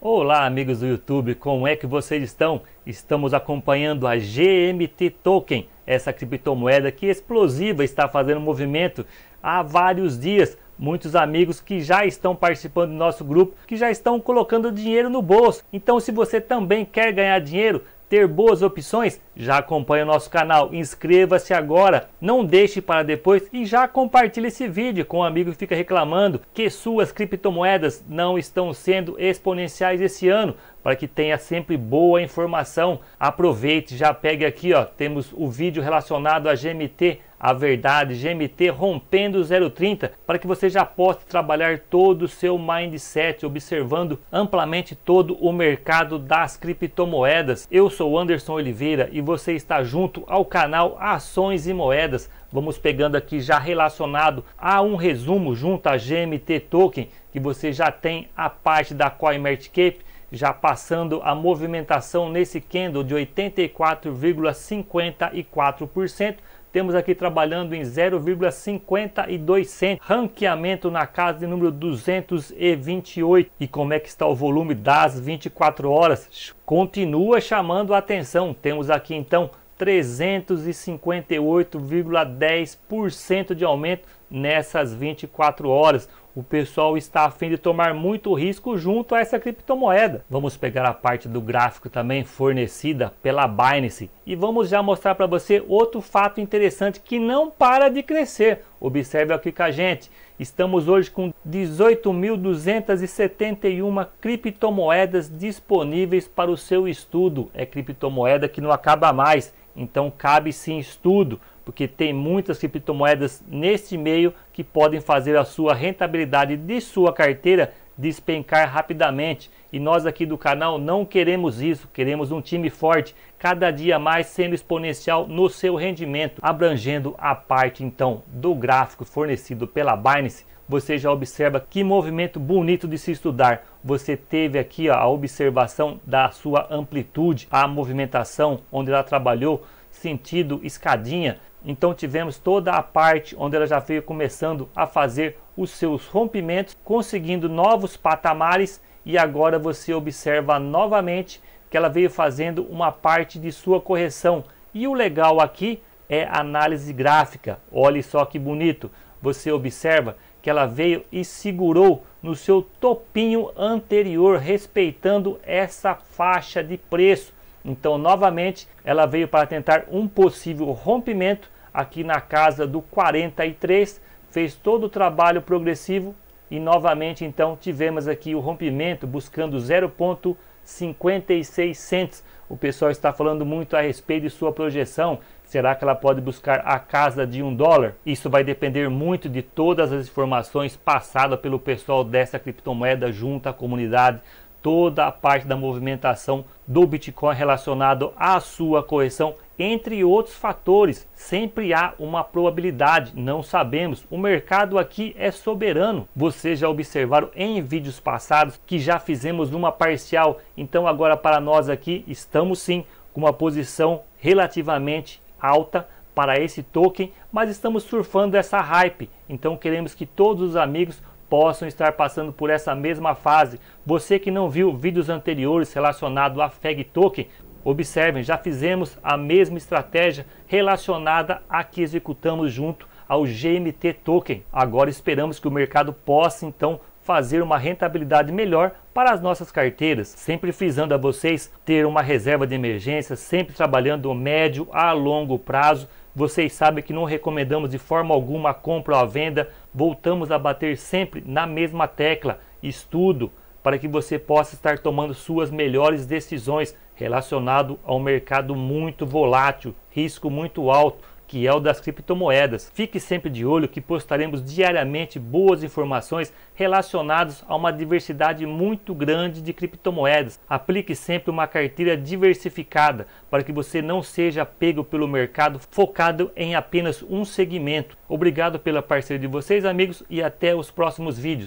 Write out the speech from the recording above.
Olá, amigos do YouTube, como é que vocês estão? Estamos acompanhando a GMT Token, essa criptomoeda que explosiva está fazendo movimento há vários dias. Muitos amigos que já estão participando do nosso grupo, que já estão colocando dinheiro no bolso. Então, se você também quer ganhar dinheiro, ter boas opções? Já acompanha o nosso canal, inscreva-se agora, não deixe para depois e já compartilhe esse vídeo com um amigo que fica reclamando que suas criptomoedas não estão sendo exponenciais esse ano, para que tenha sempre boa informação. Aproveite, já pegue aqui, ó, temos o vídeo relacionado a GMT a verdade GMT rompendo 030 para que você já possa trabalhar todo o seu mindset observando amplamente todo o mercado das criptomoedas. Eu sou Anderson Oliveira e você está junto ao canal Ações e Moedas. Vamos pegando aqui já relacionado a um resumo junto a GMT Token que você já tem a parte da CoinMarketCap já passando a movimentação nesse candle de 84,54% temos aqui trabalhando em 0,52 cent, ranqueamento na casa de número 228. E como é que está o volume das 24 horas? Continua chamando a atenção. Temos aqui então 358,10% de aumento nessas 24 horas. O pessoal está a fim de tomar muito risco junto a essa criptomoeda. Vamos pegar a parte do gráfico também fornecida pela Binance e vamos já mostrar para você outro fato interessante que não para de crescer. Observe aqui com a gente. Estamos hoje com 18.271 criptomoedas disponíveis para o seu estudo. É criptomoeda que não acaba mais. Então cabe sim estudo, porque tem muitas criptomoedas neste meio que podem fazer a sua rentabilidade de sua carteira despencar rapidamente. E nós aqui do canal não queremos isso, queremos um time forte, cada dia mais sendo exponencial no seu rendimento, abrangendo a parte então do gráfico fornecido pela Binance. Você já observa que movimento bonito de se estudar. Você teve aqui ó, a observação da sua amplitude, a movimentação onde ela trabalhou sentido escadinha. Então tivemos toda a parte onde ela já veio começando a fazer os seus rompimentos, conseguindo novos patamares e agora você observa novamente que ela veio fazendo uma parte de sua correção. E o legal aqui é a análise gráfica. Olhe só que bonito. Você observa que ela veio e segurou no seu topinho anterior, respeitando essa faixa de preço. Então, novamente, ela veio para tentar um possível rompimento aqui na casa do 43, fez todo o trabalho progressivo e novamente então tivemos aqui o rompimento buscando 0,56 cents. O pessoal está falando muito a respeito de sua projeção. Será que ela pode buscar a casa de um dólar? Isso vai depender muito de todas as informações passadas pelo pessoal dessa criptomoeda junto à comunidade toda a parte da movimentação do Bitcoin relacionado à sua correção entre outros fatores. Sempre há uma probabilidade, não sabemos. O mercado aqui é soberano. Vocês já observaram em vídeos passados que já fizemos uma parcial. Então agora para nós aqui estamos sim com uma posição relativamente alta para esse token, mas estamos surfando essa hype. Então queremos que todos os amigos possam estar passando por essa mesma fase. Você que não viu vídeos anteriores relacionados a FEG Token, Observem, já fizemos a mesma estratégia relacionada à que executamos junto ao GMT Token. Agora esperamos que o mercado possa então fazer uma rentabilidade melhor para as nossas carteiras, sempre frisando a vocês ter uma reserva de emergência, sempre trabalhando médio a longo prazo. Vocês sabem que não recomendamos de forma alguma a compra ou a venda, voltamos a bater sempre na mesma tecla: estudo, para que você possa estar tomando suas melhores decisões relacionado ao mercado muito volátil, risco muito alto, que é o das criptomoedas. Fique sempre de olho que postaremos diariamente boas informações relacionadas a uma diversidade muito grande de criptomoedas. Aplique sempre uma carteira diversificada para que você não seja pego pelo mercado focado em apenas um segmento. Obrigado pela parceria de vocês, amigos, e até os próximos vídeos.